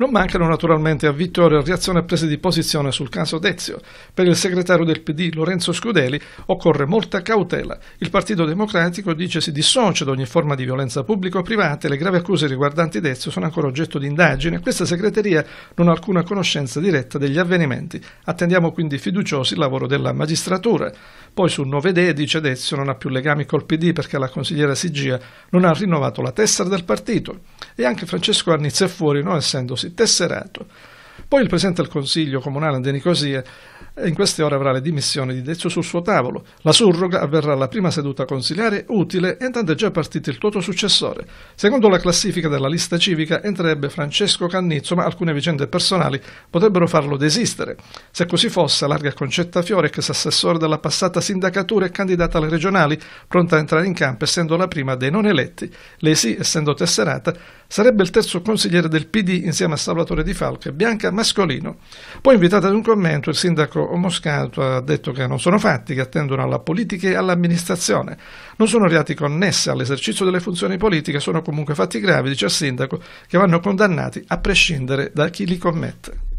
Non mancano naturalmente a Vittorio reazioni e prese di posizione sul caso Dezio. Per il segretario del PD Lorenzo Scudeli occorre molta cautela. Il Partito Democratico dice si dissocia da ogni forma di violenza pubblica o privata e le gravi accuse riguardanti Dezio sono ancora oggetto di indagine. Questa segreteria non ha alcuna conoscenza diretta degli avvenimenti. Attendiamo quindi fiduciosi il lavoro della magistratura. Poi su nove d dice Dezio non ha più legami col PD perché la consigliera Sigia non ha rinnovato la tessera del partito. E anche Francesco Arnizia è fuori, non essendosi tesserato. Poi il Presidente del Consiglio Comunale di Nicosia in queste ore avrà le dimissioni di Dezio sul suo tavolo. La surroga avverrà alla prima seduta consiliare utile e intanto è già partito il tuo successore. Secondo la classifica della lista civica entrerebbe Francesco Cannizzo, ma alcune vicende personali potrebbero farlo desistere. Se così fosse, larga Concetta Fiore, ex assessore della passata sindacatura e candidata alle regionali, pronta a entrare in campo essendo la prima dei non eletti. Lei sì, essendo tesserata, sarebbe il terzo consigliere del PD insieme a Salvatore Di Falco e Bianca Mascolino. Poi invitata ad un commento il sindaco Marco Moscato ha detto che non sono fatti che attendono alla politica e all'amministrazione. Non sono reati connessi all'esercizio delle funzioni politiche, sono comunque fatti gravi, dice il sindaco, che vanno condannati a prescindere da chi li commette.